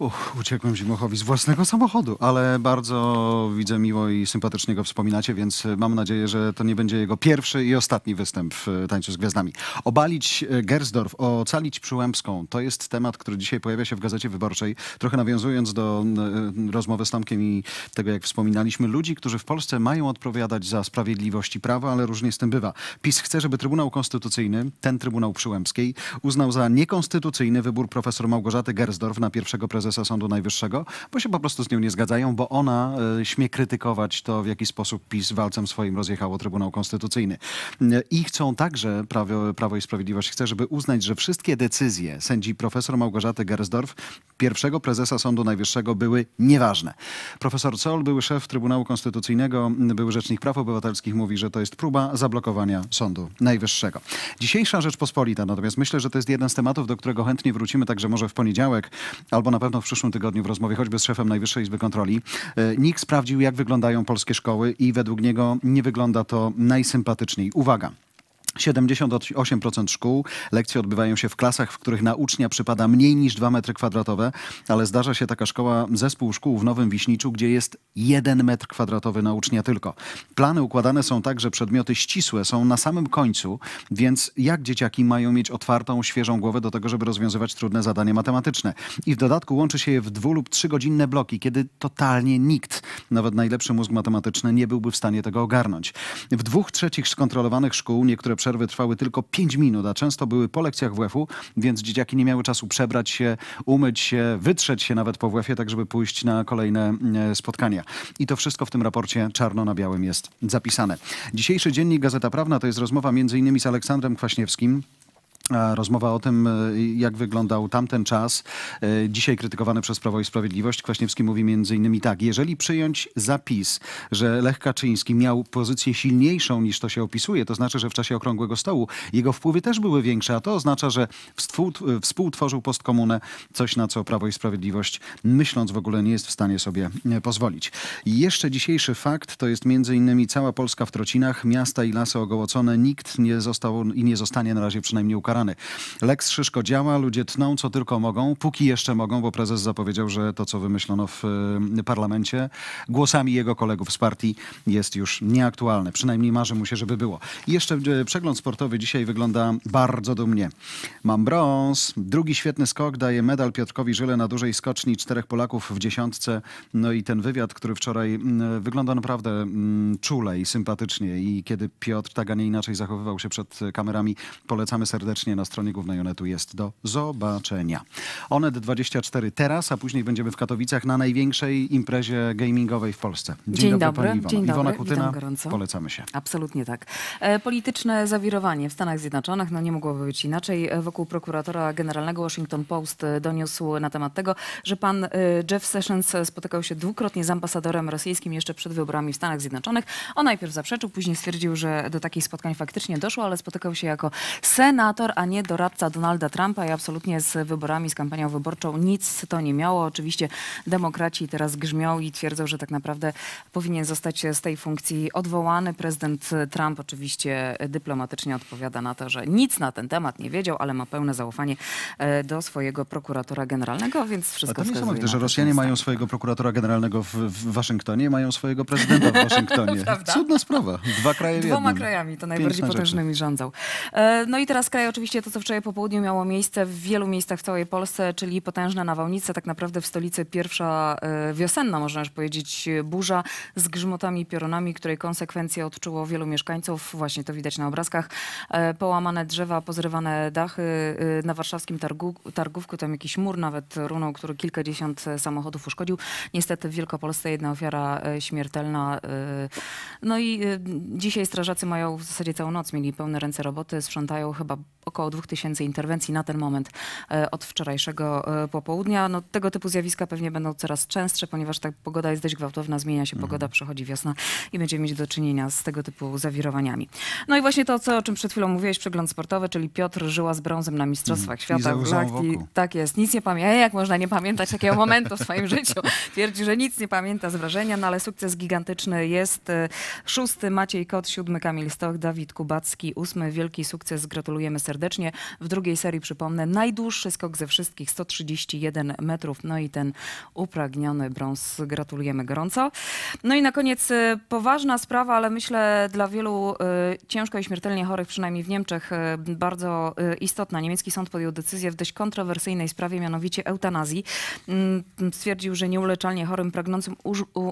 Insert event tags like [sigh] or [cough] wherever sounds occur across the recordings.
Uch, uciekłem Zimochowi z własnego samochodu, ale bardzo widzę miło i sympatycznie go wspominacie, więc mam nadzieję, że to nie będzie jego pierwszy i ostatni występ w Tańcu z Gwiazdami. Obalić e, Gersdorf, ocalić Przyłębską, to jest temat, który dzisiaj pojawia się w Gazecie Wyborczej. Trochę nawiązując do e, rozmowy z Tomkiem i tego, jak wspominaliśmy, ludzi, którzy w Polsce mają odpowiadać za sprawiedliwość i prawo, ale różnie z tym bywa. PiS chce, żeby Trybunał Konstytucyjny, ten Trybunał Przyłębskiej, uznał za niekonstytucyjny wybór profesor Małgorzaty Gersdorf na pierwszego prezydenta prezesa Sądu Najwyższego, bo się po prostu z nią nie zgadzają, bo ona e, śmie krytykować to, w jaki sposób PiS walcem swoim rozjechało Trybunał Konstytucyjny. E, I chcą także, Prawo, Prawo i Sprawiedliwość chce, żeby uznać, że wszystkie decyzje sędzi profesor Małgorzaty Gersdorf, pierwszego prezesa Sądu Najwyższego, były nieważne. Profesor Sol, były szef Trybunału Konstytucyjnego, były rzecznik praw obywatelskich, mówi, że to jest próba zablokowania Sądu Najwyższego. Dzisiejsza Rzeczpospolita, natomiast myślę, że to jest jeden z tematów, do którego chętnie wrócimy, także może w poniedziałek albo na pewno w przyszłym tygodniu w rozmowie choćby z szefem Najwyższej Izby Kontroli. E, NIK sprawdził, jak wyglądają polskie szkoły i według niego nie wygląda to najsympatyczniej. Uwaga. 78% szkół. Lekcje odbywają się w klasach, w których na ucznia przypada mniej niż 2 metry kwadratowe, ale zdarza się taka szkoła, zespół szkół w Nowym Wiśniczu, gdzie jest 1 metr kwadratowy na ucznia tylko. Plany układane są tak, że przedmioty ścisłe są na samym końcu, więc jak dzieciaki mają mieć otwartą, świeżą głowę do tego, żeby rozwiązywać trudne zadania matematyczne? I w dodatku łączy się je w dwu lub godzinne bloki, kiedy totalnie nikt, nawet najlepszy mózg matematyczny, nie byłby w stanie tego ogarnąć. W dwóch trzecich skontrolowanych szkół niektóre przedmioty przerwy trwały tylko 5 minut, a często były po lekcjach WF-u, więc dzieciaki nie miały czasu przebrać się, umyć się, wytrzeć się nawet po WF-ie, tak żeby pójść na kolejne e, spotkania. I to wszystko w tym raporcie czarno na białym jest zapisane. Dzisiejszy dziennik Gazeta Prawna to jest rozmowa m.in. z Aleksandrem Kwaśniewskim, Rozmowa o tym, e, jak wyglądał tamten czas, e, dzisiaj krytykowany przez Prawo i Sprawiedliwość. Kwaśniewski mówi m.in. tak, jeżeli przyjąć zapis, że Lech Kaczyński miał pozycję silniejszą niż to się opisuje, to znaczy, że w czasie Okrągłego Stołu jego wpływy też były większe, a to oznacza, że współtworzył postkomunę, coś na co Prawo i Sprawiedliwość myśląc w ogóle nie jest w stanie sobie e, pozwolić. Jeszcze dzisiejszy fakt to jest m.in. cała Polska w trocinach, miasta i lasy ogołocone. Nikt nie został i nie zostanie na razie przynajmniej ukarany rany. Lex Szyszko działa, ludzie tną co tylko mogą, póki jeszcze mogą, bo prezes zapowiedział, że to co wymyślono w y, parlamencie głosami jego kolegów z partii jest już nieaktualne. Przynajmniej marzy mu się, żeby było. I jeszcze y, przegląd sportowy dzisiaj wygląda bardzo dumnie. Mam brąz, drugi świetny skok daje medal Piotrkowi Żyle na dużej skoczni czterech Polaków w dziesiątce. No i ten wywiad, który wczoraj y, wygląda naprawdę mm, czule i sympatycznie i kiedy Piotr tak, a nie inaczej zachowywał się przed kamerami, polecamy serdecznie obecnie na stronie głównej Onetu jest do zobaczenia. Onet24 teraz, a później będziemy w Katowicach na największej imprezie gamingowej w Polsce. Dzień, Dzień dobry, dobry, pani Iwona. Dzień Iwona dobry. Kutyna, polecamy się. Absolutnie tak. E, polityczne zawirowanie w Stanach Zjednoczonych, no nie mogłoby być inaczej. E, wokół prokuratora generalnego Washington Post e, doniósł na temat tego, że pan Jeff Sessions spotykał się dwukrotnie z ambasadorem rosyjskim jeszcze przed wyborami w Stanach Zjednoczonych. On najpierw zaprzeczył, później stwierdził, że do takich spotkań faktycznie doszło, ale spotykał się jako senator a nie doradca Donalda Trumpa i absolutnie z wyborami, z kampanią wyborczą nic to nie miało. Oczywiście demokraci teraz grzmią i twierdzą, że tak naprawdę powinien zostać z tej funkcji odwołany. Prezydent Trump oczywiście dyplomatycznie odpowiada na to, że nic na ten temat nie wiedział, ale ma pełne zaufanie e, do swojego prokuratora generalnego, więc wszystko jest że Rosjanie mają tak. swojego prokuratora generalnego w, w Waszyngtonie, mają swojego prezydenta w [laughs] Waszyngtonie. Cudna sprawa. Dwa kraje Dwoma w krajami to najbardziej potężnymi rządzą. E, no i teraz kraje oczywiście oczywiście to, co wczoraj po południu miało miejsce w wielu miejscach w całej Polsce, czyli potężne nawałnice, tak naprawdę w stolicy pierwsza e, wiosenna, można już powiedzieć, burza z grzmotami, piorunami, której konsekwencje odczuło wielu mieszkańców. Właśnie to widać na obrazkach. E, połamane drzewa, pozrywane dachy e, na warszawskim targu, targówku, tam jakiś mur nawet runął, który kilkadziesiąt samochodów uszkodził. Niestety w Wielkopolsce jedna ofiara śmiertelna. No i dzisiaj strażacy mają w zasadzie całą noc, mieli pełne ręce roboty, sprzątają chyba około 2000 interwencji na ten moment e, od wczorajszego e, popołudnia. No, tego typu zjawiska pewnie będą coraz częstsze, ponieważ ta pogoda jest dość gwałtowna, zmienia się pogoda, mhm. przychodzi wiosna i będziemy mieć do czynienia z tego typu zawirowaniami. No i właśnie to, co, o czym przed chwilą mówiłeś, przegląd sportowy, czyli Piotr żyła z brązem na Mistrzostwach mhm. Świata Tak jest, nic nie pamięta. Jak można nie pamiętać takiego momentu w swoim życiu? [laughs] Twierdzi, że nic nie pamięta z wrażenia, no ale sukces gigantyczny jest. E, szósty Maciej Kot, siódmy Kamil Stoch, Dawid Kubacki, ósmy wielki sukces. Gratulujemy serdecznie serdecznie. W drugiej serii, przypomnę, najdłuższy skok ze wszystkich, 131 metrów. No i ten upragniony brąz. Gratulujemy gorąco. No i na koniec y, poważna sprawa, ale myślę dla wielu y, ciężko i śmiertelnie chorych, przynajmniej w Niemczech, y, bardzo y, istotna. Niemiecki sąd podjął decyzję w dość kontrowersyjnej sprawie, mianowicie eutanazji. Mm, stwierdził, że nieuleczalnie chorym, pragnącym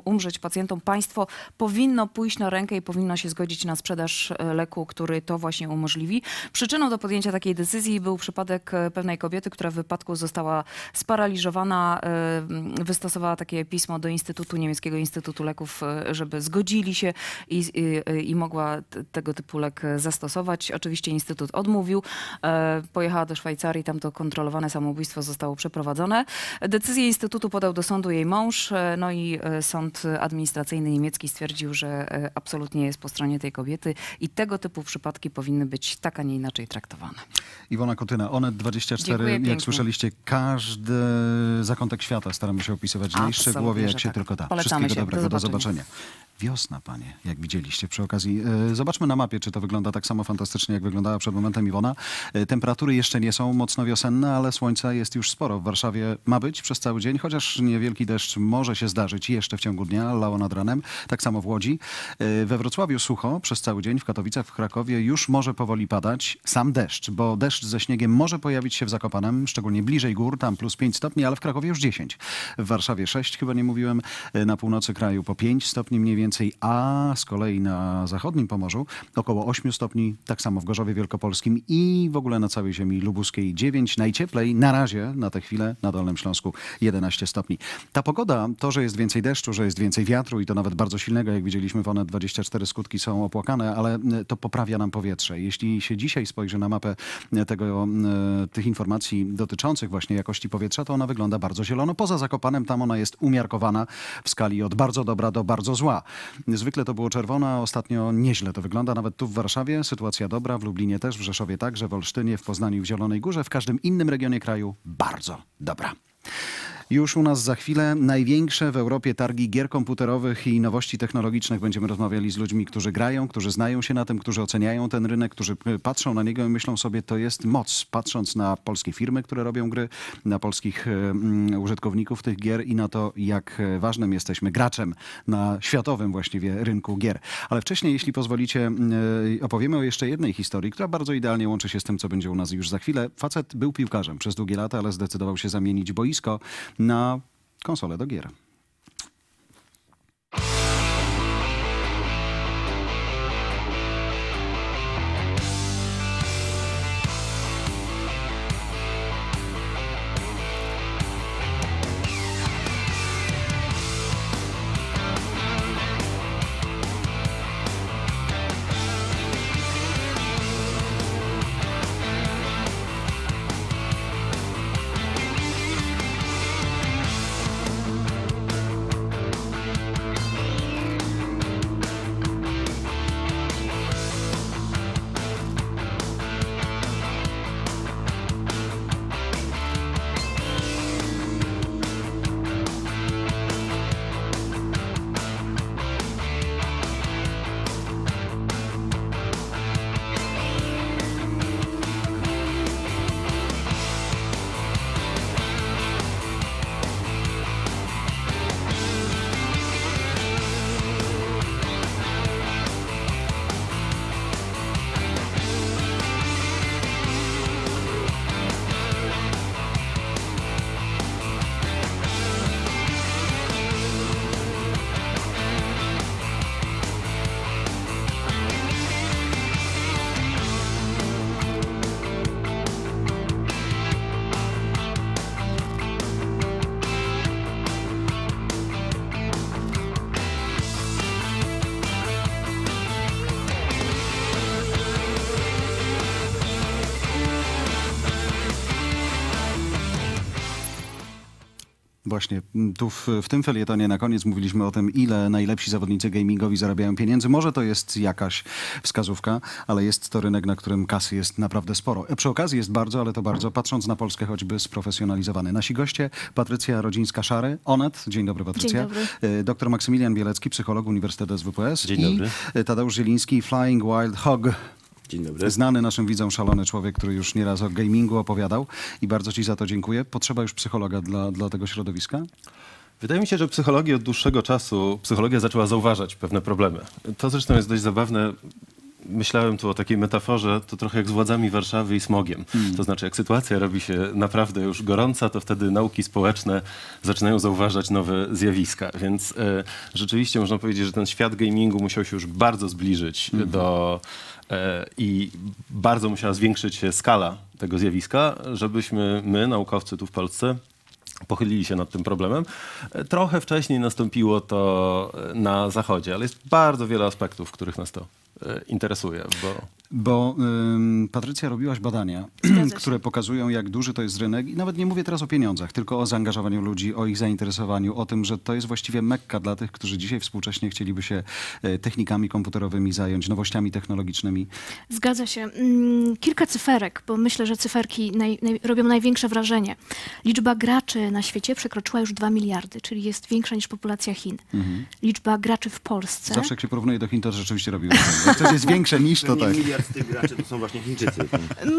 umrzeć pacjentom państwo powinno pójść na rękę i powinno się zgodzić na sprzedaż y, leku, który to właśnie umożliwi. Przyczyną do podjęcia podjęcia takiej decyzji był przypadek e, pewnej kobiety, która w wypadku została sparaliżowana. E, wystosowała takie pismo do Instytutu Niemieckiego Instytutu Leków, e, żeby zgodzili się i, i, i mogła tego typu lek zastosować. Oczywiście Instytut odmówił. Pojechała do Szwajcarii, tam to kontrolowane samobójstwo zostało przeprowadzone. Decyzję Instytutu podał do sądu jej mąż, no i sąd administracyjny niemiecki stwierdził, że absolutnie jest po stronie tej kobiety i tego typu przypadki powinny być tak, a nie inaczej traktowane. Iwona Kotyna, Onet24, jak słyszeliście, każdy zakątek świata staramy się opisywać w Głowie jak się tak. tylko da. Polecamy Wszystkiego się. dobrego, do zobaczenia. do zobaczenia. Wiosna, panie, jak widzieliście przy okazji. E, zobaczmy na mapie, czy to wygląda tak samo fantastycznie, jak wyglądała przed momentem Iwona. E, temperatury jeszcze nie są mocno wiosenne, ale słońca jest już sporo. W Warszawie ma być przez cały dzień, chociaż niewielki deszcz może się zdarzyć jeszcze w ciągu dnia, lało nad ranem. Tak samo w Łodzi. E, we Wrocławiu sucho przez cały dzień, w Katowicach, w Krakowie już może powoli padać sam deszcz deszcz, bo deszcz ze śniegiem może pojawić się w Zakopanem, szczególnie bliżej gór, tam plus 5 stopni, ale w Krakowie już 10. W Warszawie 6, chyba nie mówiłem, y, na północy kraju po 5 stopni mniej więcej, a z kolei na zachodnim Pomorzu około 8 stopni, tak samo w Gorzowie Wielkopolskim i w ogóle na całej ziemi lubuskiej 9. Najcieplej na razie, na tę chwilę, na Dolnym Śląsku 11 stopni. Ta pogoda, to, że jest więcej deszczu, że jest więcej wiatru i to nawet bardzo silnego, jak widzieliśmy w ONE24, skutki są opłakane, ale y, to poprawia nam powietrze. Jeśli się dzisiaj spojrzy na mapę mapę tego, e, tych informacji dotyczących właśnie jakości powietrza, to ona wygląda bardzo zielono. Poza Zakopanem tam ona jest umiarkowana w skali od bardzo dobra do bardzo zła. Zwykle to było czerwona, ostatnio nieźle to wygląda. Nawet tu w Warszawie sytuacja dobra, w Lublinie też, w Rzeszowie także, w Olsztynie, w Poznaniu, w Zielonej Górze, w każdym innym regionie kraju bardzo dobra. Już u nas za chwilę największe w Europie targi gier komputerowych i nowości technologicznych. Będziemy rozmawiali z ludźmi, którzy grają, którzy znają się na tym, którzy oceniają ten rynek, którzy e, patrzą na niego i myślą sobie, to jest moc. Patrząc na polskie firmy, które robią gry, na polskich e, mm, użytkowników tych gier i na to, jak e, ważnym jesteśmy graczem na światowym właściwie rynku gier. Ale wcześniej, jeśli pozwolicie, opowiemy o jeszcze jednej historii, która bardzo idealnie łączy się z tym, co będzie u nas już za chwilę. Facet był piłkarzem przez długie lata, ale zdecydował się zamienić boisko na konsolę do gier. Właśnie, tu w, w, tym felietonie na koniec mówiliśmy o tym, ile najlepsi zawodnicy gamingowi zarabiają pieniędzy. Może to jest jakaś wskazówka, ale jest to rynek, na którym kasy jest naprawdę sporo. E, przy okazji jest bardzo, ale to bardzo, patrząc na Polskę, choćby sprofesjonalizowany. Nasi goście, Patrycja Rodzińska-Szary, ONET. Dzień dobry, Patrycja. Dzień dobry. E, doktor Maksymilian Bielecki, psycholog Uniwersytetu SWPS. Dzień dobry. E, Tadeusz Zieliński, Flying Wild Hog. Dzień dobry. Znany naszym widzom szalony człowiek, który już nieraz o gamingu opowiadał i bardzo ci za to dziękuję. Potrzeba już psychologa dla, dla tego środowiska? Wydaje mi się, że psychologia od dłuższego czasu, psychologia zaczęła zauważać pewne problemy. To zresztą jest dość zabawne myślałem tu o takiej metaforze, to trochę jak z władzami Warszawy i smogiem. Hmm. To znaczy, jak sytuacja robi się naprawdę już gorąca, to wtedy nauki społeczne zaczynają zauważać nowe zjawiska. Więc e, rzeczywiście można powiedzieć, że ten świat gamingu musiał się już bardzo zbliżyć mhm. do i bardzo musiała zwiększyć się skala tego zjawiska, żebyśmy my, naukowcy tu w Polsce, pochylili się nad tym problemem. Trochę wcześniej nastąpiło to na Zachodzie, ale jest bardzo wiele aspektów, w których nas to e, interesuje. Bo... Bo ym, Patrycja robiłaś badania, [clears throat] które pokazują, jak duży to jest rynek. I nawet nie mówię teraz o pieniądzach, tylko o zaangażowaniu ludzi, o ich zainteresowaniu, o tym, że to jest właściwie mekka dla tych, którzy dzisiaj współcześnie chcieliby się e, technikami komputerowymi zająć, nowościami technologicznymi. Zgadza się. Mm, kilka cyferek, bo myślę, że cyferki naj, naj, robią największe wrażenie. Liczba graczy na świecie przekroczyła już 2 miliardy, czyli jest większa niż populacja Chin. Mhm. Liczba graczy w Polsce. Zawsze jak się porównuje do Chin, to rzeczywiście robi wrażenie. coś jest większe niż, to [laughs] tak z tych graczy to są właśnie Chińczycy. Mm,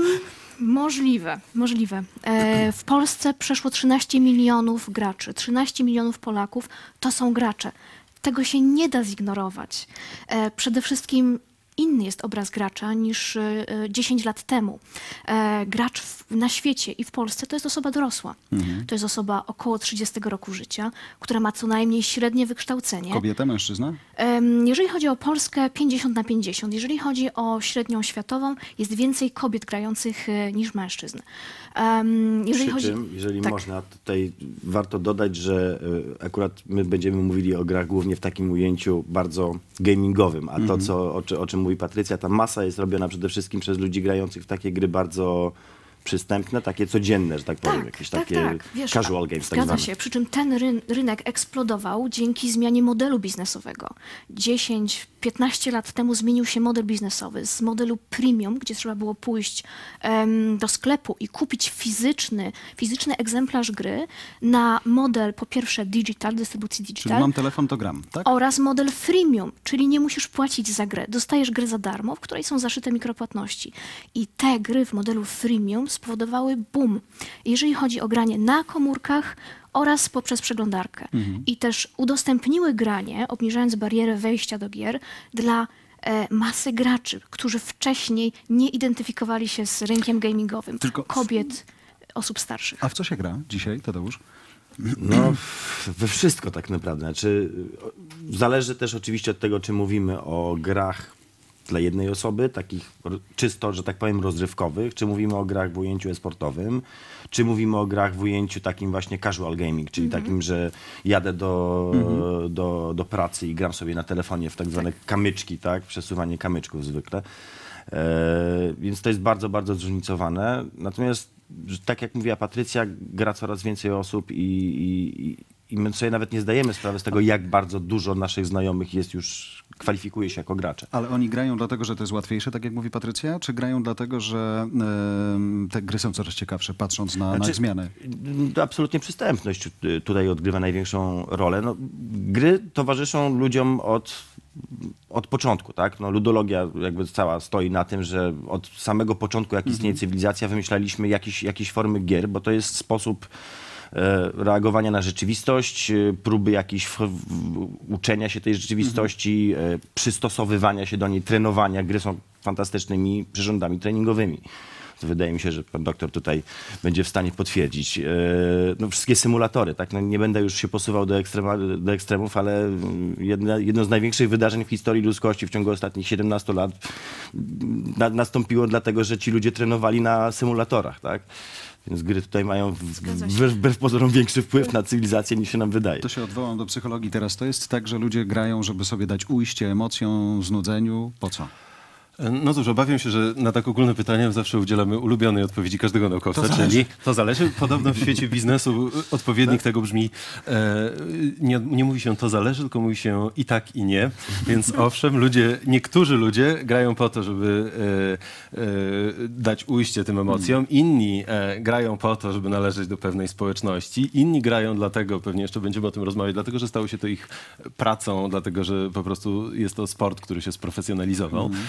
możliwe, możliwe. E, w Polsce przeszło 13 milionów graczy, 13 milionów Polaków to są gracze. Tego się nie da zignorować. E, przede wszystkim inny jest obraz gracza niż 10 e, lat temu. E, gracz na świecie i w Polsce to jest osoba dorosła. Mhm. To jest osoba około 30 roku życia, która ma co najmniej średnie wykształcenie. Kobieta, mężczyzna? Jeżeli chodzi o Polskę, 50 na 50. Jeżeli chodzi o średnią światową, jest więcej kobiet grających e, niż mężczyzn. Um, jeżeli Przy chodzi... czym, jeżeli tak. można, tutaj warto dodać, że e, akurat my będziemy mówili o grach głównie w takim ujęciu bardzo gamingowym, a to, mhm. co, o, o czym mówi Patrycja, ta masa jest robiona przede wszystkim przez ludzi grających w takie gry bardzo przystępne, takie codzienne, że tak, tak powiem, jakieś tak, takie tak. Wiesz, casual games. Tak zgadza się, przy czym ten ryn rynek eksplodował dzięki zmianie modelu biznesowego. 10-15 lat temu zmienił się model biznesowy z modelu premium, gdzie trzeba było pójść um, do sklepu i kupić fizyczny, fizyczny egzemplarz gry na model po pierwsze digital, dystrybucji digital. Czyli mam telefon, to gram, tak? Oraz model freemium, czyli nie musisz płacić za grę. Dostajesz grę za darmo, w której są zaszyte mikropłatności. I te gry w modelu freemium spowodowały boom, jeżeli chodzi o granie na komórkach oraz poprzez przeglądarkę. Mhm. I też udostępniły granie, obniżając barierę wejścia do gier dla e, masy graczy, którzy wcześniej nie identyfikowali się z rynkiem gamingowym. Tylko... Kobiet, osób starszych. A w co się gra dzisiaj, Tadeusz? No, we wszystko tak naprawdę. Znaczy, zależy też oczywiście od tego, czy mówimy o grach dla jednej osoby, takich czysto, że tak powiem, rozrywkowych, czy mówimy o grach w ujęciu esportowym? sportowym czy mówimy o grach w ujęciu takim właśnie casual gaming, czyli mhm. takim, że jadę do, mhm. do, do pracy i gram sobie na telefonie w tak zwane tak. kamyczki, tak? Przesuwanie kamyczków zwykle. E, więc to jest bardzo, bardzo zróżnicowane. Natomiast tak jak mówiła Patrycja, gra coraz więcej osób i, i, i my sobie nawet nie zdajemy sprawy z tego, jak bardzo dużo naszych znajomych jest już, kwalifikuje się jako gracze. Ale oni grają dlatego, że to jest łatwiejsze, tak jak mówi Patrycja, czy grają dlatego, że te gry są coraz ciekawsze, patrząc na, znaczy, na zmiany? Absolutnie przystępność tutaj odgrywa największą rolę. No, gry towarzyszą ludziom od od początku, tak? No, ludologia jakby cała stoi na tym, że od samego początku, jak istnieje mhm. cywilizacja, wymyślaliśmy jakieś, jakieś formy gier, bo to jest sposób E, reagowania na rzeczywistość, e, próby jakiejś uczenia się tej rzeczywistości, mhm. przystosowywania się do niej, trenowania. Gry są fantastycznymi przyrządami treningowymi wydaje mi się, że pan doktor tutaj będzie w stanie potwierdzić. No, wszystkie symulatory, tak? No, nie będę już się posuwał do, ekstrema, do ekstremów, ale mm, jedno z największych wydarzeń w historii ludzkości w ciągu ostatnich 17 lat mm, na, nastąpiło dlatego, że ci ludzie trenowali na symulatorach, tak? Więc gry tutaj mają wbrew pozorom większy wpływ na cywilizację niż się nam wydaje. To się odwołam do psychologii teraz. To jest tak, że ludzie grają, żeby sobie dać ujście emocjom, znudzeniu. Po co? No cóż, obawiam się, że na tak ogólne pytania zawsze udzielamy ulubionej odpowiedzi każdego naukowca, to czyli to zależy. Podobno w świecie biznesu odpowiednik tak. tego brzmi, e, nie, nie, mówi się to zależy, tylko mówi się i tak i nie. Więc [laughs] owszem, ludzie, niektórzy ludzie grają po to, żeby e, e, dać ujście tym emocjom, mm. inni e, grają po to, żeby należeć do pewnej społeczności, inni grają dlatego, pewnie jeszcze będziemy o tym rozmawiać, dlatego, że stało się to ich pracą, dlatego, że po prostu jest to sport, który się sprofesjonalizował. Mm.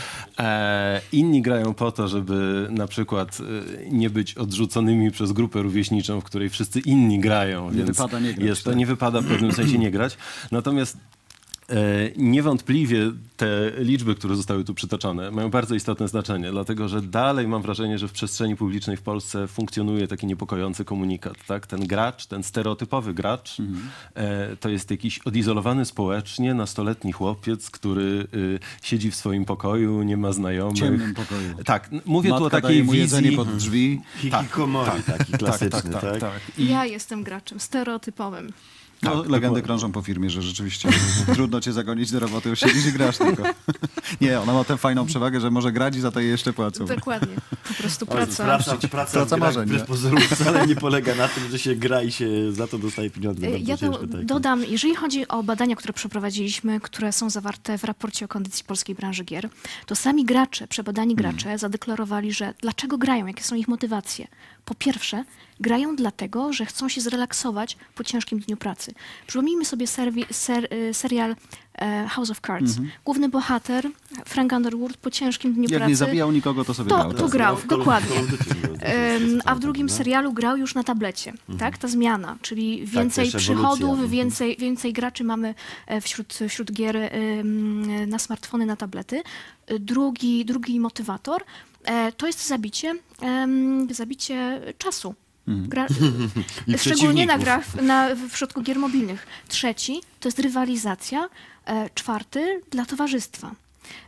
E, inni grają po to, żeby na przykład e, nie być odrzuconymi przez grupę rówieśniczą, w której wszyscy inni grają, więc nie wypada nie grać, jest tak? nie wypada w pewnym sensie nie grać. [clears throat] Natomiast E, niewątpliwie te liczby, które zostały tu przytoczone, mają bardzo istotne znaczenie, dlatego że dalej mam wrażenie, że w przestrzeni publicznej w Polsce funkcjonuje taki niepokojący komunikat. Tak? Ten gracz, ten stereotypowy gracz, mhm. E, to jest jakiś odizolowany społecznie nastoletni chłopiec, który e, siedzi w swoim pokoju, nie ma znajomych. Ciemnym pokoju. Tak, mówię Matka tu o takiej wizji. jedzenie pod drzwi. Tak, tak, tak, tak, taki klasyczny. Tak, tak, tak, tak, Ja jestem graczem stereotypowym. No, tak, legendy krążą po firmie, że rzeczywiście [laughs] trudno cię zagonić do roboty, już siedzisz i grasz tylko. [laughs] Nie, ona ma tę fajną przewagę, że może grać i za to jej jeszcze płacą. Dokładnie. Po prostu praca. Praca, praca, praca marzeń. wcale nie polega na tym, że się gra i się za to dostaje pieniądze. Y, ja to tak. dodam, jeżeli chodzi o badania, które przeprowadziliśmy, które są zawarte w raporcie o kondycji polskiej branży gier, to sami gracze, przebadani mhm. gracze zadeklarowali, że dlaczego grają, jakie są ich motywacje. Po pierwsze, grają dlatego, że chcą się zrelaksować po ciężkim dniu pracy. Przypomnijmy sobie serwi, ser, y, serial e, House of Cards. Mm -hmm. Główny bohater, Frank Underwood, po ciężkim dniu Jak pracy... Jak nie zabijał nikogo, to sobie to, grał. To grał, dokładnie. A w drugim no. serialu grał już na tablecie. Mm -hmm. Tak? Ta zmiana, czyli tak, więcej tak, przychodów, mhm. więcej, więcej graczy mamy e, wśród, wśród gier na smartfony, na tablety. Drugi, drugi motywator E, to jest zabicie, zabicie czasu. Mhm. Gra, [laughs] e, szczególnie na na, w środku gier mobilnych. Trzeci to jest rywalizacja, e, czwarty dla towarzystwa.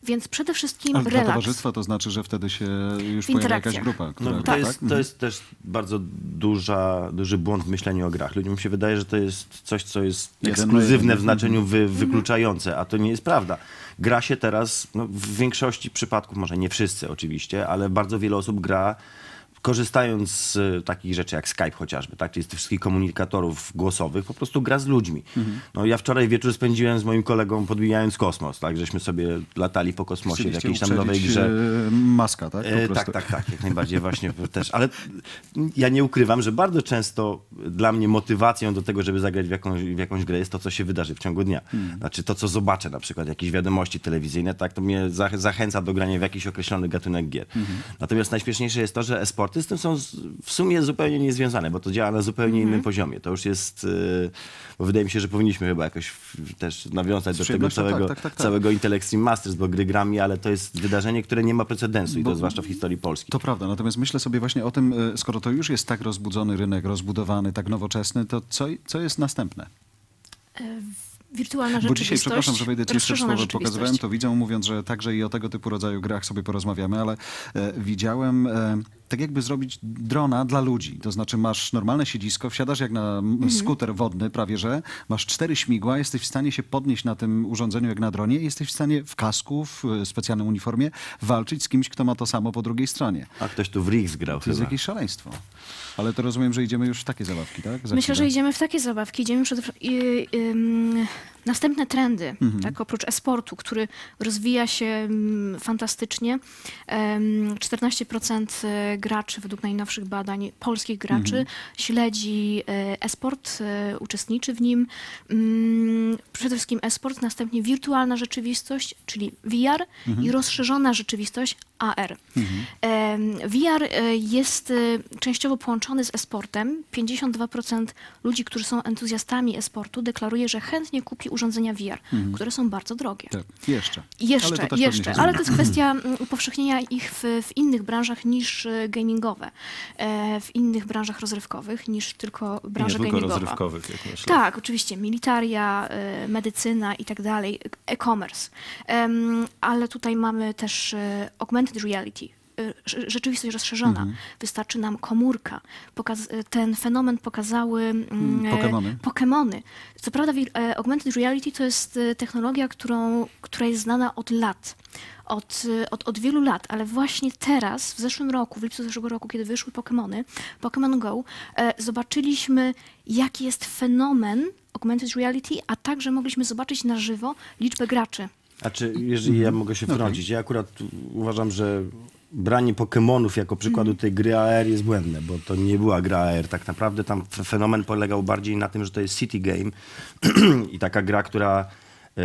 Więc przede wszystkim Ale relaks. towarzystwa to znaczy, że wtedy się już pojawia jakaś grupa. No, która, no, to, tak. Jest, to mhm. jest też bardzo duża, duży błąd w myśleniu o grach. Ludziom się wydaje, że to jest coś, co jest ekskluzywne w znaczeniu wy, mhm. wykluczające, a to nie jest prawda. Gra się teraz, no, w większości przypadków, może nie wszyscy oczywiście, ale bardzo wiele osób gra korzystając z e, takich rzeczy jak Skype chociażby, tak, czyli z tych wszystkich komunikatorów głosowych, po prostu gra z ludźmi. Mhm. No ja wczoraj wieczór spędziłem z moim kolegą podbijając kosmos, tak, żeśmy sobie latali po kosmosie w jakiejś tam nowej grze. E, maska, tak? E, tak, tak, tak, jak najbardziej właśnie też. Ale ja nie ukrywam, że bardzo często dla mnie motywacją do tego, żeby zagrać w jakąś, w jakąś grę jest to, co się wydarzy w ciągu dnia. Mhm. Znaczy to, co zobaczę na przykład, jakieś wiadomości telewizyjne, tak, to mnie zachęca do grania w jakiś określony gatunek gier. Mhm. Natomiast najśmieszniejsze jest to, że esport tym są w sumie zupełnie niezwiązane, bo to działa na zupełnie mm -hmm. innym mhm. poziomie. To już jest, e, bo wydaje mi się, że powinniśmy chyba jakoś też nawiązać do tego tak, tak, całego, tak, tak, tak, całego Intellect Masters, bo gry grami, ale to jest wydarzenie, które nie ma precedensu bo, i to zwłaszcza w historii Polski. To prawda, natomiast myślę sobie właśnie o tym, e, skoro to już jest tak rozbudzony rynek, rozbudowany, tak nowoczesny, to co, co jest następne? E, wirtualna rzeczywistość. Bo dzisiaj, przepraszam, że wejdę ci jeszcze słowo, pokazywałem to widzą, mówiąc, że także i o tego typu rodzaju grach sobie porozmawiamy, ale e, widziałem... E, tak jakby zrobić drona dla ludzi. To znaczy masz normalne siedzisko, wsiadasz jak na mhm. skuter wodny prawie, że masz cztery śmigła, jesteś w stanie się podnieść na tym urządzeniu jak na dronie i jesteś w stanie w kasku, w e, specjalnym uniformie walczyć z kimś, kto ma to samo po drugiej stronie. A ktoś tu w RIX grał To chyba. jest jakieś szaleństwo. Ale to rozumiem, że idziemy już w takie zabawki, tak? Za Myślę, chwilę. że idziemy w takie zabawki. Idziemy y, następne trendy, mhm. tak? Oprócz esportu, który rozwija się fantastycznie. 14% y, graczy, według najnowszych badań, polskich graczy mhm. śledzi y, esport, uczestniczy w nim. Przede wszystkim esport, następnie wirtualna rzeczywistość, czyli VR mhm. i rozszerzona rzeczywistość AR. Mhm. VR jest częściowo połączony z esportem, 52% ludzi, którzy są entuzjastami esportu, deklaruje, że chętnie kupi urządzenia VR, mhm. które są bardzo drogie. Tak. Jeszcze. Jeszcze, ale jeszcze. Ale to jest kwestia mm, upowszechnienia ich w, w, innych branżach niż y, gamingowe, e, w innych branżach rozrywkowych niż tylko branża nie gamingowa. Tylko rozrywkowych, jak myślę. Tak, oczywiście. Militaria, y, medycyna i tak dalej, e-commerce. Ale tutaj mamy też y, augmented reality, Y, rzeczywistość rozszerzona. Mhm. Wystarczy nam komórka. Y, ten fenomen pokazały mm, mm, e, Pokemony. Pokemony. Co prawda e, augmented reality to jest y, technologia, którą, która jest znana od lat. Od, od, od wielu lat, ale właśnie teraz, w zeszłym roku, w lipcu zeszłego roku, kiedy wyszły Pokémony, Pokémon Go, e, zobaczyliśmy, jaki jest fenomen augmented reality, a także mogliśmy zobaczyć na żywo liczbę graczy. A czy jeżeli ja mogę się mhm. wtrącić, okay. ja akurat uważam, że branie Pokémonów jako przykładu mhm. tej gry AR jest błędne, bo to nie była gra AR tak naprawdę. Tam fenomen polegał bardziej na tym, że to jest city game [clears throat] i taka gra, która e,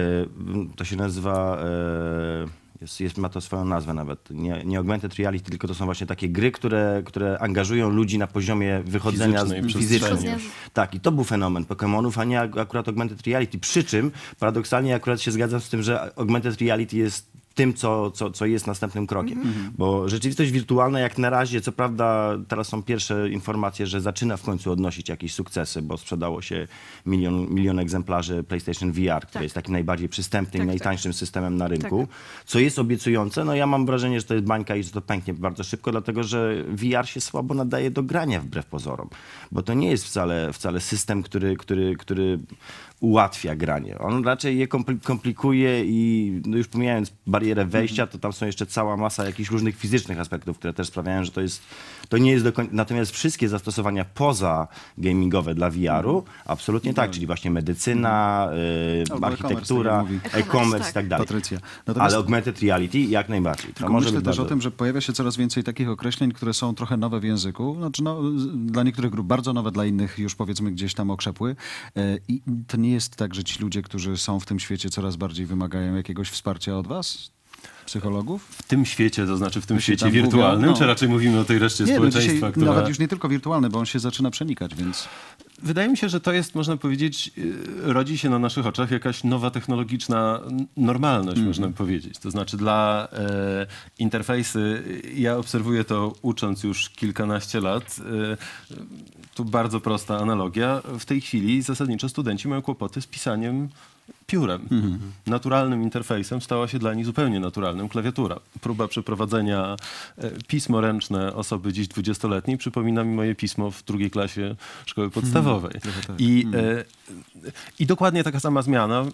to się nazywa... E, jest, jest, ma to swoją nazwę nawet. Nie, nie augmented reality, tylko to są właśnie takie gry, które, które angażują ludzi na poziomie wychodzenia fizycznie. Tak, i to był fenomen Pokémonów, a nie akurat augmented reality. Przy czym paradoksalnie akurat się zgadzam z tym, że augmented reality jest tym, co, co, co jest następnym krokiem. Mhm. Mhm. Bo rzeczywistość wirtualna jak na razie, co prawda teraz są pierwsze informacje, że zaczyna w końcu odnosić jakieś sukcesy, bo sprzedało się milion, milion egzemplarzy PlayStation VR, który tak. jest takim najbardziej przystępnym, tak, tak. najtańszym tak. systemem na tak, rynku, tak. co jest obiecujące. No ja mam wrażenie, że to jest bańka i że to pęknie bardzo szybko, dlatego że VR się słabo nadaje do grania wbrew pozorom, bo to nie jest wcale, wcale system, który, który, który ułatwia granie. On raczej je komplikuje i no już pomijając barierę barierę mhm. wejścia, to tam są jeszcze cała masa jakichś różnych fizycznych aspektów, które też sprawiają, że to jest, to nie jest do końca, natomiast wszystkie zastosowania poza gamingowe dla VR-u, mhm. absolutnie tak, mhm. czyli właśnie medycyna, y, no, architektura, tak e-commerce i tak dalej. Patrycja. Natomiast... Ale augmented reality jak najbardziej. To myślę też bardzo... o tym, że pojawia się coraz więcej takich określeń, które są trochę nowe w języku, znaczy no, dla niektórych grup bardzo nowe, dla innych już powiedzmy gdzieś tam okrzepły e, i to nie jest tak, że ci ludzie, którzy są w tym świecie coraz bardziej wymagają jakiegoś wsparcia od was? psychologów? W tym świecie, to znaczy w tym świecie wirtualnym, mówią, no, czy raczej mówimy o tej reszcie nie, no społeczeństwa, no która... Nawet już nie tylko wirtualny, bo on się zaczyna przenikać, więc... Wydaje mi się, że to jest, można powiedzieć, y, rodzi się na naszych oczach jakaś nowa technologiczna normalność, mm. można powiedzieć. To znaczy dla e, interfejsy, ja obserwuję to ucząc już kilkanaście lat, e, tu bardzo prosta analogia. W tej chwili zasadniczo studenci mają kłopoty z pisaniem piórem, mhm. naturalnym interfejsem stała się dla nich zupełnie naturalnym klawiatura. Próba przeprowadzenia e, pismo ręczne osoby dziś dwudziestoletniej przypomina mi moje pismo w drugiej klasie szkoły mhm. podstawowej. Mhm. I, e, mhm. I dokładnie taka sama zmiana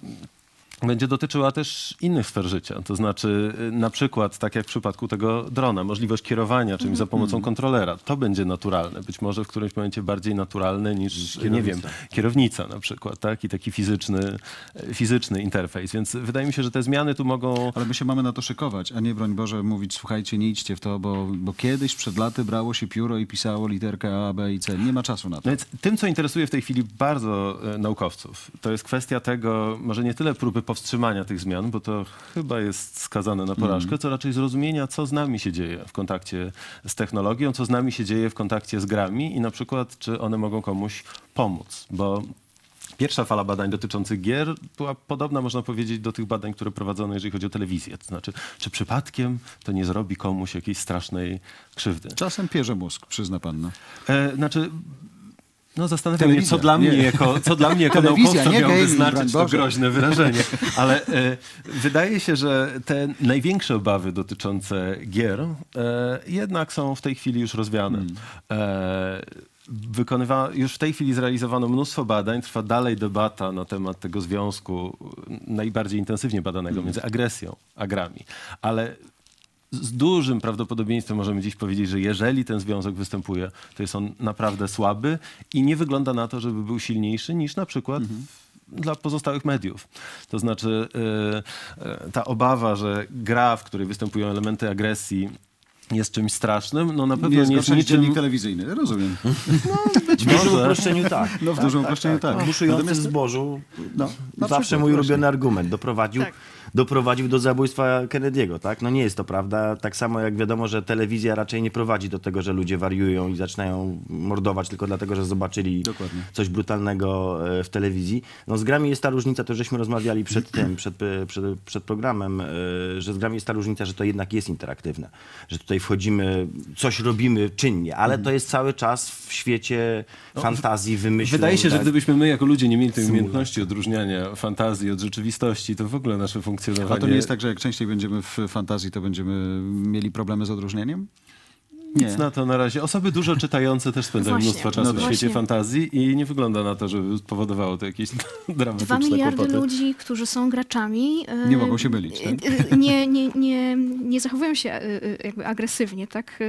będzie dotyczyła też innych sfer życia. To znaczy, y, na przykład, tak jak w przypadku tego drona, możliwość kierowania czymś za pomocą mhm. kontrolera. To będzie naturalne, być może w którymś momencie bardziej naturalne niż, kierownica. nie wiem, kierownica na przykład, tak? I taki fizyczny, y, fizyczny interfejs. Więc wydaje mi się, że te zmiany tu mogą... Ale my się mamy na to szykować, a nie, broń Boże, mówić, słuchajcie, nie idźcie w to, bo, bo kiedyś, przed laty, brało się pióro i pisało literkę A, B i C. Nie ma czasu na to. więc tym, co interesuje w tej chwili bardzo y, naukowców, to jest kwestia tego, może nie tyle próby powstrzymania tych zmian, bo to chyba jest skazane na porażkę, mm. raczej zrozumienia, co z nami się dzieje w kontakcie z technologią, co z nami się dzieje w kontakcie z grami i na przykład, czy one mogą komuś pomóc, bo Pierwsza fala badań dotyczących gier była podobna, można powiedzieć, do tych badań, które prowadzono, jeżeli chodzi o telewizję. To znaczy, czy przypadkiem to nie zrobi komuś jakiejś strasznej krzywdy? Czasem pierze mózg, przyzna pan. No. E, znaczy, no zastanawiam się, co dla nie. mnie jako, co dla mnie jako naukowca miałoby znaczyć to groźne wyrażenie. [laughs] Ale e, wydaje się, że te największe obawy dotyczące gier e, jednak są w tej chwili już rozwiane. Hmm. E, wykonywa, już w tej chwili zrealizowano mnóstwo badań, trwa dalej debata na temat tego związku najbardziej intensywnie badanego hmm. między agresją a grami. Ale z dużym prawdopodobieństwem możemy dziś powiedzieć, że jeżeli ten związek występuje, to jest on naprawdę słaby i nie wygląda na to, żeby był silniejszy niż na przykład mhm dla pozostałych mediów. To znaczy yy, ta obawa, że gra, w której występują elementy agresji, jest czymś strasznym, no na pewno nie jest, nie jest niczym... telewizyjny, rozumiem. [laughs] No, być W dużym uproszczeniu tak. No w tak, dużym tak, uproszczeniu tak. tak. Buszujący Natomiast... zbożu, no, no zawsze mój ulubiony argument, doprowadził tak doprowadził do zabójstwa Kennedy'ego, tak? No nie jest to prawda. Tak samo jak wiadomo, że telewizja raczej nie prowadzi do tego, że ludzie wariują i zaczynają mordować tylko dlatego, że zobaczyli Dokładnie. coś brutalnego e, w telewizji. No z grami jest ta różnica, to żeśmy rozmawiali przed tym, [clears throat] przed, e, przed, przed programem, e, że z grami jest ta różnica, że to jednak jest interaktywne. Że tutaj wchodzimy, coś robimy czynnie, ale to jest cały czas w świecie no, fantazji, wymyśleń. Wydaje się, tak? że gdybyśmy my jako ludzie nie mieli tej umiejętności odróżniania fantazji od rzeczywistości, to w ogóle nasze funkcje selekcjonowanie. A to nie jest tak, że jak częściej będziemy w fantazji, to będziemy mieli problemy z odróżnieniem? Nic nie. na to na razie. Osoby dużo czytające też spędzają mnóstwo czasu no w świecie fantazji i nie wygląda na to, żeby spowodowało to jakieś [laughs] dramatyczne Dwa miliardy kłopoty. ludzi, którzy są graczami... Y, nie mogą się mylić, tak? Y, y, nie, nie, nie, nie zachowują się jakby agresywnie, tak?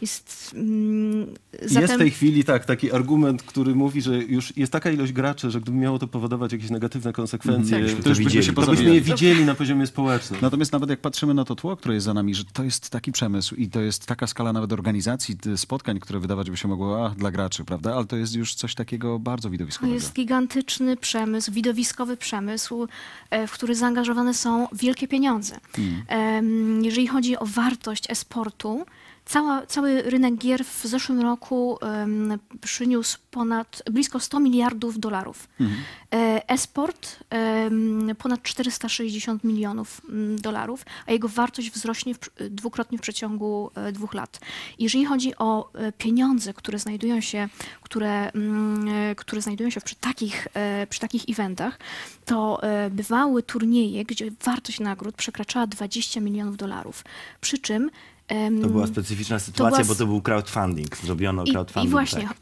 Jest, zatem... Mm, jest w tej chwili tak, taki argument, który mówi, że już jest taka ilość graczy, że gdyby miało to powodować jakieś negatywne konsekwencje, mm, tak, to, już byśmy się to byśmy je widzieli na poziomie społecznym. Natomiast nawet jak patrzymy na to tło, które jest za nami, że to jest taki przemysł i to jest taka skala nawet organizacji, organizacji spotkań, które wydawać by się mogło ach, dla graczy, prawda? Ale to jest już coś takiego bardzo widowiskowego. To jest gigantyczny przemysł, widowiskowy przemysł, e, w który zaangażowane są wielkie pieniądze. Hmm. Jeżeli chodzi o wartość esportu, Cała, cały rynek gier w zeszłym roku um, przyniósł ponad blisko 100 miliardów dolarów. Mhm. E, e-sport um, ponad 460 milionów mm, dolarów, a jego wartość wzrośnie w, dwukrotnie w przeciągu e, dwóch lat. Jeżeli chodzi o e, pieniądze, które znajdują się, które, mm, które znajdują się przy takich, przy takich eventach, to bywały turnieje, gdzie wartość nagród przekraczała 20 milionów dolarów. Przy czym to była specyficzna sytuacja, to była... bo to był crowdfunding. Zrobiono crowdfunding. I właśnie, tak,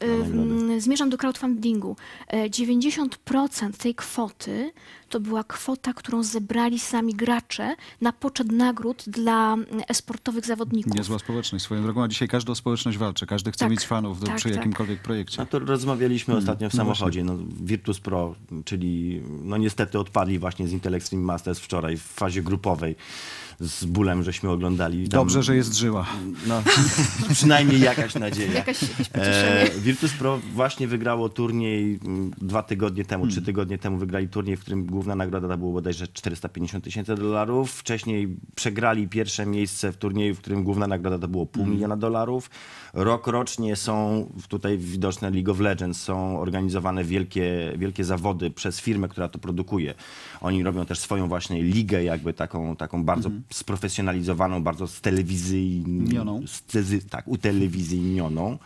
y, zmierzam do crowdfundingu. 90% e, tej kwoty to była kwota, którą zebrali sami gracze na poczet nagród dla mm, esportowych zawodników. Niezła społeczność. Swoją drogą, a dzisiaj każda społeczność walczy. Każdy chce tak, mieć fanów do, tak, przy tak. jakimkolwiek projekcie. A to rozmawialiśmy hmm. ostatnio w no samochodzie. No, Virtus Pro, czyli no niestety odpadli właśnie z Intel Extreme Masters wczoraj w fazie grupowej z bólem, żeśmy oglądali. Tam, Dobrze, że jest żyła. No, [laughs] przynajmniej jakaś nadzieja. Jakaś, e, Virtus Pro właśnie wygrało turniej mm, dwa tygodnie temu, hmm. trzy mm. tygodnie temu wygrali turniej, w którym główna nagroda to było bodajże 450 tysięcy dolarów. Wcześniej przegrali pierwsze miejsce w turnieju, w którym główna nagroda to było pół mm. miliona dolarów. Rok rocznie są tutaj widoczne League of Legends, są organizowane wielkie, wielkie zawody przez firmę, która to produkuje. Oni robią też swoją właśnie ligę jakby taką, taką bardzo mm. sprofesjonalizowaną, bardzo z telewizyjną, tak, utelewizyjnioną.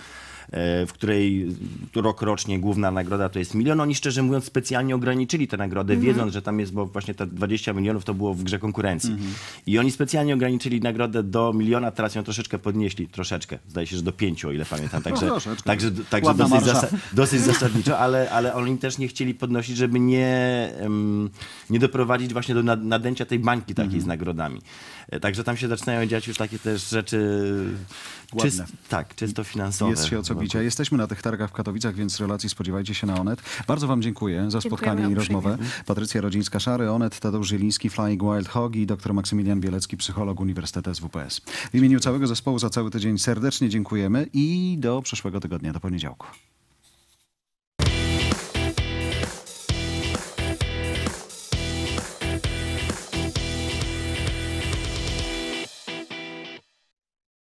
E, w której rok rocznie główna nagroda to jest milion. Oni szczerze mówiąc specjalnie ograniczyli tę nagrodę, mm wiedząc, że tam jest, bo właśnie te 20 milionów to było w grze konkurencji. Mhm. I oni specjalnie ograniczyli nagrodę do miliona, teraz ją troszeczkę podnieśli, troszeczkę, zdaje się, że do pięciu, o ile pamiętam. Także, no, także, także dosyć, zasa dosyć zasadniczo, ale, ale oni też nie chcieli podnosić, żeby nie, um, nie doprowadzić właśnie do nadęcia tej bańki takiej mhm. z nagrodami. E, także tam się zaczynają dziać już takie też rzeczy czyst, tak, czysto finansowe. Jest się o co Sobicia. No. Jesteśmy na tych targach w Katowicach, więc relacji spodziewajcie się na Onet. Bardzo wam dziękuję za spotkanie i rozmowę. Patrycja Rodzińska-Szary, Onet, Tadeusz Zieliński, Flying Wild Hog i dr Maksymilian Bielecki, psycholog Uniwersytetu SWPS. W imieniu całego zespołu za cały tydzień serdecznie dziękujemy i do przyszłego tygodnia, do poniedziałku.